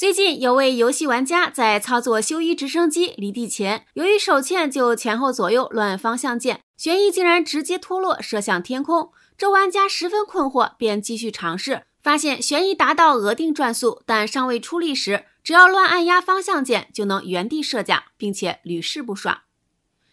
最近有位游戏玩家在操作修伊直升机离地前，由于手欠就前后左右乱按方向键，旋翼竟然直接脱落射向天空。这玩家十分困惑，便继续尝试，发现旋翼达到额定转速但尚未出力时，只要乱按压方向键就能原地射甲，并且屡试不爽。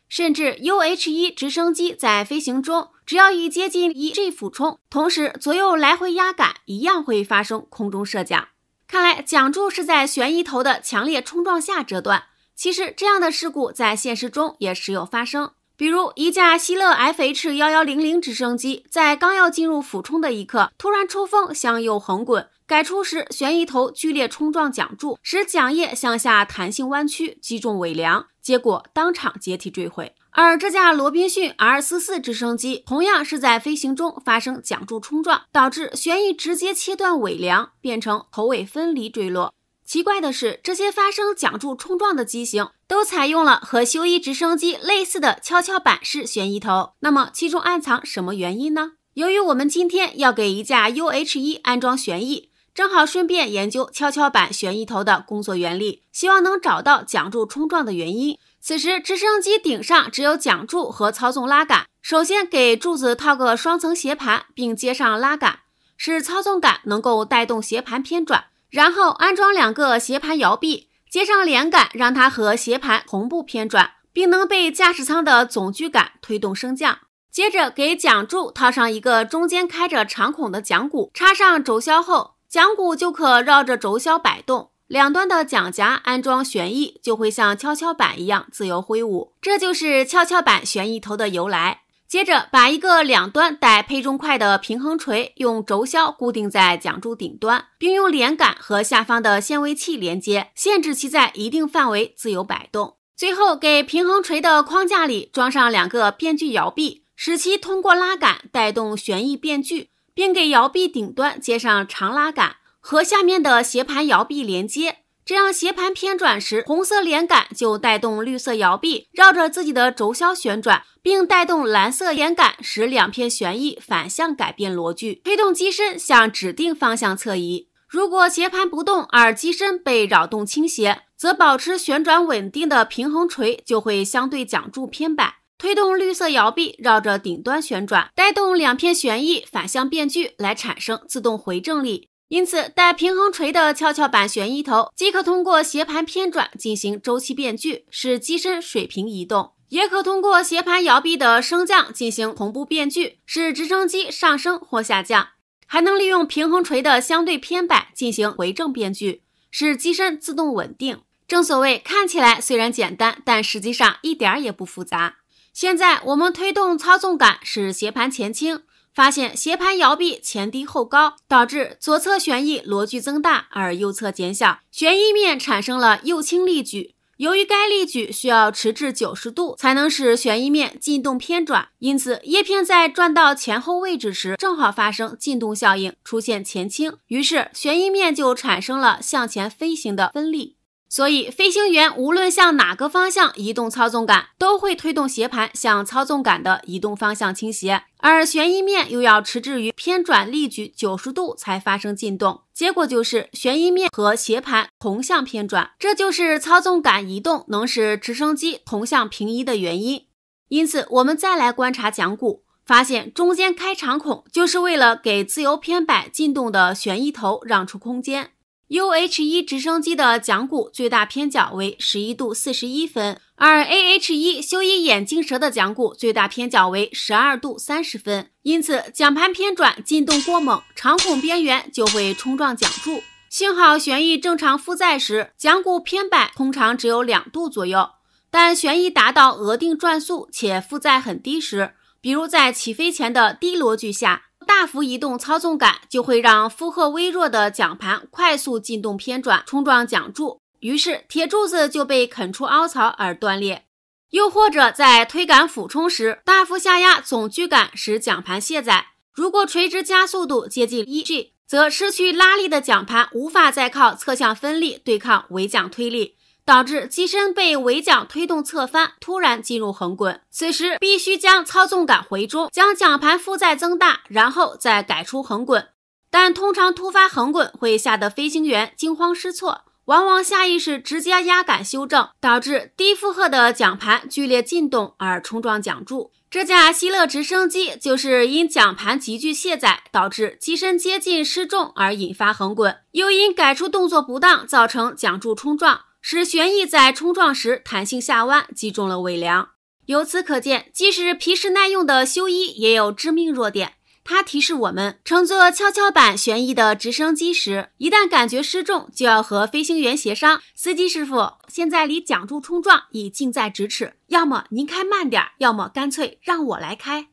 甚至 UH 一直升机在飞行中，只要一接近一 G 俯冲，同时左右来回压杆，一样会发生空中射甲。看来桨柱是在悬疑头的强烈冲撞下折断。其实这样的事故在现实中也时有发生，比如一架希勒 FH 幺幺零零直升机在刚要进入俯冲的一刻，突然抽风向右横滚，改出时悬疑头剧烈冲撞桨柱，使桨叶向下弹性弯曲，击中尾梁，结果当场解体坠毁。而这架罗宾逊 R 四四直升机同样是在飞行中发生桨柱冲撞，导致旋翼直接切断尾梁，变成头尾分离坠落。奇怪的是，这些发生桨柱冲撞的机型都采用了和休伊直升机类似的跷跷板式旋翼头。那么，其中暗藏什么原因呢？由于我们今天要给一架 UH-1 安装旋翼，正好顺便研究跷跷板旋翼头的工作原理，希望能找到桨柱冲撞的原因。此时，直升机顶上只有桨柱和操纵拉杆。首先给柱子套个双层斜盘，并接上拉杆，使操纵杆能够带动斜盘偏转。然后安装两个斜盘摇臂，接上连杆，让它和斜盘同步偏转，并能被驾驶舱的总距杆推动升降。接着给桨柱套上一个中间开着长孔的桨骨，插上轴销后，桨骨就可绕着轴销摆动。两端的桨夹安装旋翼，就会像跷跷板一样自由挥舞，这就是跷跷板旋翼头的由来。接着，把一个两端带配重块的平衡锤用轴销固定在桨柱顶端，并用连杆和下方的限位器连接，限制其在一定范围自由摆动。最后，给平衡锤的框架里装上两个变距摇臂，使其通过拉杆带动旋翼变距，并给摇臂顶端接上长拉杆。和下面的斜盘摇臂连接，这样斜盘偏转时，红色连杆就带动绿色摇臂绕着自己的轴销旋转，并带动蓝色连杆，使两片旋翼反向改变螺距，推动机身向指定方向侧移。如果斜盘不动而机身被扰动倾斜，则保持旋转稳定的平衡锤就会相对桨柱偏摆，推动绿色摇臂绕着顶端旋转，带动两片旋翼反向变距，来产生自动回正力。因此，带平衡锤的跷跷板旋翼头即可通过斜盘偏转进行周期变距，使机身水平移动；也可通过斜盘摇臂的升降进行同步变距，使直升机上升或下降；还能利用平衡锤的相对偏摆进行回正变距，使机身自动稳定。正所谓，看起来虽然简单，但实际上一点也不复杂。现在我们推动操纵杆，使斜盘前倾。发现斜盘摇臂前低后高，导致左侧旋翼螺距增大，而右侧减小，旋翼面产生了右倾力矩。由于该力矩需要迟滞九十度才能使旋翼面进动偏转，因此叶片在转到前后位置时正好发生进动效应，出现前倾，于是旋翼面就产生了向前飞行的分力。所以，飞行员无论向哪个方向移动操纵杆，都会推动斜盘向操纵杆的移动方向倾斜，而旋翼面又要迟滞于偏转力矩九十度才发生进动，结果就是旋翼面和斜盘同向偏转，这就是操纵杆移动能使直升机同向平移的原因。因此，我们再来观察桨骨，发现中间开长孔就是为了给自由偏摆进动的旋翼头让出空间。UH-1 直升机的桨骨最大偏角为十一度四十一分，而 AH-1 修一眼镜蛇的桨骨最大偏角为十二度三十分。因此，桨盘偏转进动过猛，长孔边缘就会冲撞桨柱。幸好旋翼正常负载时，桨骨偏摆通常只有两度左右。但旋翼达到额定转速且负载很低时，比如在起飞前的低螺距下。大幅移动操纵杆就会让负荷微弱的桨盘快速进动偏转，冲撞桨柱，于是铁柱子就被啃出凹槽而断裂。又或者在推杆俯冲时，大幅下压总距杆，使桨盘卸载。如果垂直加速度接近一 g，则失去拉力的桨盘无法再靠侧向分力对抗尾桨推力。导致机身被尾桨推动侧翻，突然进入横滚。此时必须将操纵杆回中，将桨盘负载增大，然后再改出横滚。但通常突发横滚会吓得飞行员惊慌失措，往往下意识直接压杆修正，导致低负荷的桨盘剧烈进动而冲撞桨柱。这架希勒直升机就是因桨盘急剧卸载，导致机身接近失重而引发横滚，又因改出动作不当，造成桨柱冲撞。使旋翼在冲撞时弹性下弯，击中了尾梁。由此可见，即使皮实耐用的修伊也有致命弱点。它提示我们，乘坐跷跷板旋翼的直升机时，一旦感觉失重，就要和飞行员协商。司机师傅，现在离桨柱冲撞已近在咫尺，要么您开慢点，要么干脆让我来开。